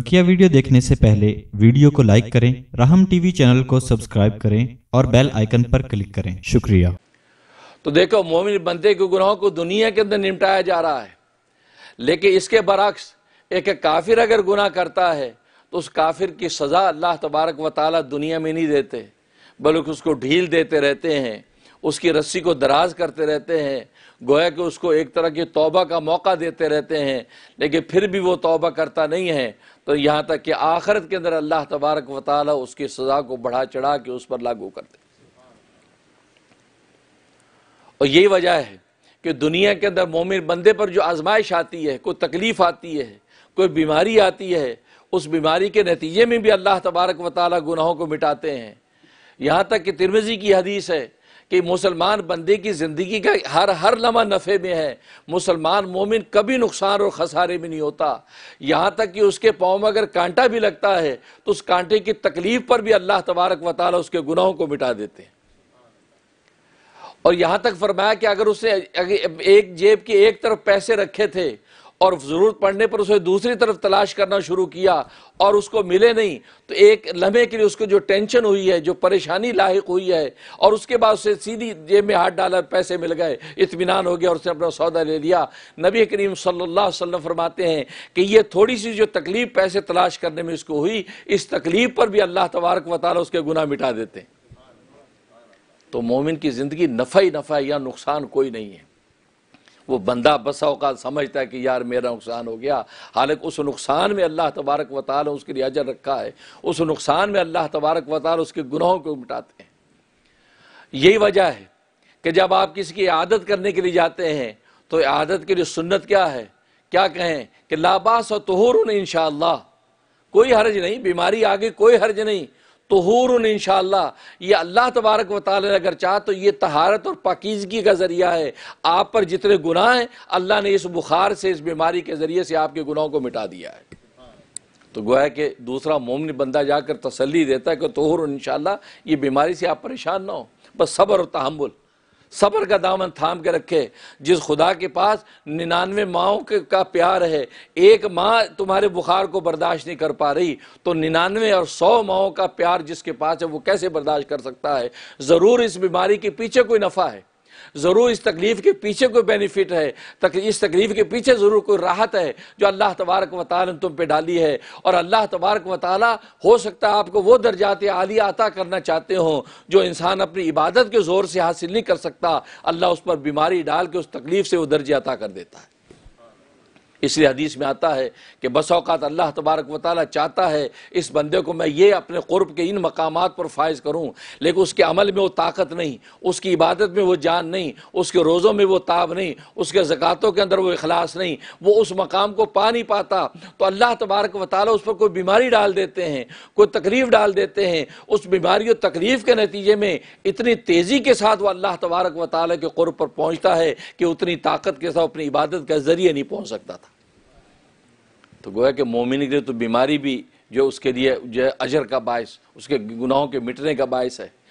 बकिया वीडियो देखने से पहले वीडियो को लाइक करें राहम टीवी चैनल को सब्सक्राइब करें और बेल आइकन पर क्लिक करें शुक्रिया तो देखो मोमिन बंदे के गुनाहों को दुनिया के अंदर निपटाया जा रहा है लेकिन इसके बरक्स एक काफिर अगर गुना करता है तो उस काफिर की सज़ा अल्लाह तबारक व ताली दुनिया में नहीं देते बल्कि उसको ढील देते रहते हैं उसकी रस्सी को दराज करते रहते हैं गोया कि उसको एक तरह की तौबा का मौका देते रहते हैं लेकिन फिर भी वो तौबा करता नहीं है तो यहाँ तक कि आखिरत के अंदर अल्लाह तबारक व ताली उसकी सज़ा को बढ़ा चढ़ा के उस पर लागू करते और यही वजह है कि दुनिया के अंदर मोमिन बंदे पर जो आजमाइश आती है कोई तकलीफ़ आती है कोई बीमारी आती है उस बीमारी के नतीजे में भी अल्लाह तबारक व ताली गुनाहों को मिटाते हैं यहाँ तक कि तिरमिजी की हदीस है कि मुसलमान बंदे की ज़िंदगी का हर हर लम्हा नफ़े में है मुसलमान मोमिन कभी नुकसान और खसारे में नहीं होता यहाँ तक कि उसके पाँव में अगर कांटा भी लगता है तो उस कांटे की तकलीफ़ पर भी अल्लाह तबारक व ताली उसके गुनाहों को मिटा देते हैं और यहाँ तक फरमाया कि अगर उसने एक जेब की एक तरफ पैसे रखे थे और ज़रूरत पड़ने पर उसे दूसरी तरफ तलाश करना शुरू किया और उसको मिले नहीं तो एक लम्हे के लिए उसको जो टेंशन हुई है जो परेशानी लाइक हुई है और उसके बाद उसे सीधी जेब में हाथ डाला पैसे मिल गए इतमान हो गया और उसने अपना सौदा ले लिया नबी करीम सल्ला फरमाते हैं कि यह थोड़ी सी जो तकलीफ पैसे तलाश करने में उसको हुई इस तकलीफ पर भी अल्लाह तबारक वाल उसके गुना मिटा देते हैं तो मोमिन की ज़िंदगी नफ़ा ही नफ़ा या नुकसान कोई नहीं है वो बंदा बसा अवकात समझता है कि यार मेरा नुकसान हो गया हालांकि उस नुकसान में अल्लाह तबारक व उसके लिए अजर रखा है उस नुकसान में अल्लाह तबारक व उसके गुनाहों को मिटाते हैं यही वजह है कि जब आप किसी की आदत करने के लिए जाते हैं तो आदत के लिए सुन्नत क्या है क्या कहें कि लाबास और तहर इन कोई हर्ज नहीं बीमारी आगे कोई हर्ज नहीं तहूर इनशाला ये अल्लाह तबारक व ताल अगर चाह तो ये तहारत और पाकिजगी का ज़रिया है आप पर जितने गुनाह हैं अल्लाह ने इस बुखार से इस बीमारी के ज़रिए से आपके गुनाहों को मिटा दिया है तो गोया कि दूसरा मोमिन बंदा जाकर तसली देता है कि तहूर इनशाला ये बीमारी से आप परेशान ना हो बस सब्र और तहमुल सबर का दामन थाम के रखे जिस खुदा के पास निन्यानवे माओ के का प्यार है एक माँ तुम्हारे बुखार को बर्दाश्त नहीं कर पा रही तो निन्यानवे और सौ माओ का प्यार जिसके पास है वो कैसे बर्दाश्त कर सकता है ज़रूर इस बीमारी के पीछे कोई नफ़ा है ज़रूर इस तकलीफ़ के पीछे कोई बेनिफिट है तक इस तकलीफ़ के पीछे ज़रूर कोई राहत है जो अल्लाह तबारक वाल ने तुम पे डाली है और अल्लाह तबारक वाल हो सकता है आपको वो दर्जात आली अता करना चाहते हो जो इंसान अपनी इबादत के ज़ोर से हासिल नहीं कर सकता अल्लाह उस पर बीमारी डाल के उस तकलीफ़ से वो दर्ज अता कर देता है इसलिए हदीस में आता है कि बस अवकात अल्लाह तबारक व ताली चाहता है इस बंदे को मैं ये अपने क़ुरब के इन मकाम पर फायज़ करूँ लेकिन उसके अमल में वो ताकत नहीं उसकी इबादत में वो जान नहीं उसके रोज़ों में वो ताब नहीं उसके ज़क़़तों के अंदर वो अखलास नहीं वो उस मकाम को पा नहीं पाता तो अल्लाह तबारक व ताली उस पर कोई बीमारी डाल देते हैं कोई तकलीफ़ डाल देते हैं उस बीमारी और तकलीफ़ के नतीजे में इतनी तेज़ी के साथ वह अल्लाह तबारक व ताली के क़ुरब पर पहुँचता है कि उतनी ताकत के साथ अपनी इबादत के ज़रिए नहीं पहुँच सकता था तो गोया कि मोमिन के लिए तो बीमारी भी जो उसके लिए जो अजर का बायस उसके गुनाहों के मिटने का बायस है